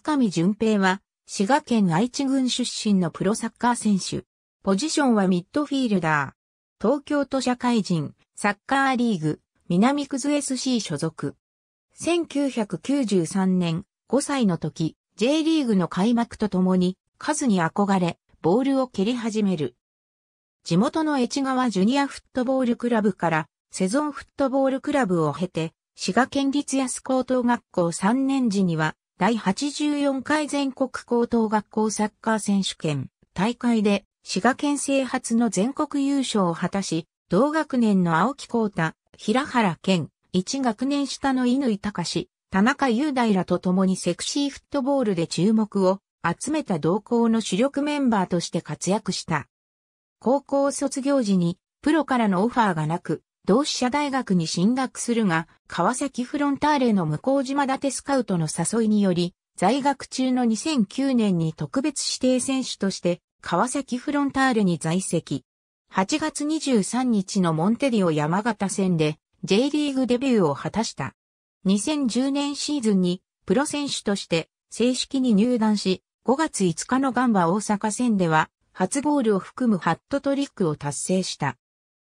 楠上淳平は、滋賀県愛知郡出身のプロサッカー選手。ポジションはミッドフィールダー。東京都社会人、サッカーリーグ、南くず SC 所属。1993年、5歳の時、J リーグの開幕とともに、数に憧れ、ボールを蹴り始める。地元の越川ジュニアフットボールクラブから、セゾンフットボールクラブを経て、滋賀県立安高等学校3年時には、第84回全国高等学校サッカー選手権大会で滋賀県制初の全国優勝を果たし、同学年の青木光太、平原健、一学年下の井隆、田中雄大らと共にセクシーフットボールで注目を集めた同校の主力メンバーとして活躍した。高校卒業時にプロからのオファーがなく、同志社大学に進学するが、川崎フロンターレの向島立スカウトの誘いにより、在学中の2009年に特別指定選手として、川崎フロンターレに在籍。8月23日のモンテディオ山形戦で J リーグデビューを果たした。2010年シーズンにプロ選手として正式に入団し、5月5日のガンバ大阪戦では初ゴールを含むハットトリックを達成した。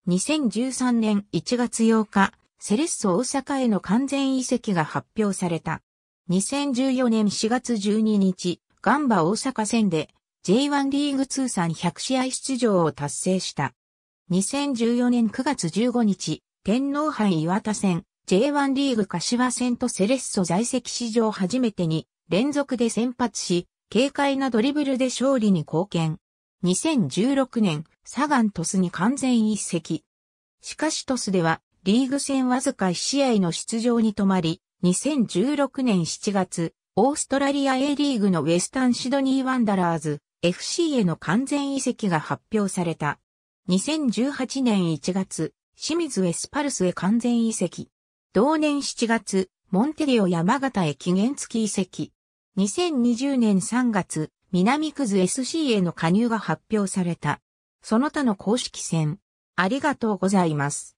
2013年1月8日、セレッソ大阪への完全移籍が発表された。2014年4月12日、ガンバ大阪戦で J1 リーグ通算100試合出場を達成した。2014年9月15日、天皇杯岩田戦、J1 リーグ柏戦とセレッソ在籍史上初めてに連続で先発し、軽快なドリブルで勝利に貢献。2016年、サガン鳥栖に完全移籍。しかし鳥栖では、リーグ戦わずか1試合の出場に止まり、2016年7月、オーストラリア A リーグのウェスタンシドニーワンダラーズ FC への完全移籍が発表された。2018年1月、清水エスパルスへ完全移籍。同年7月、モンテリオ山形へ期限付き移籍。2020年3月、南クズ SC への加入が発表された。その他の公式戦、ありがとうございます。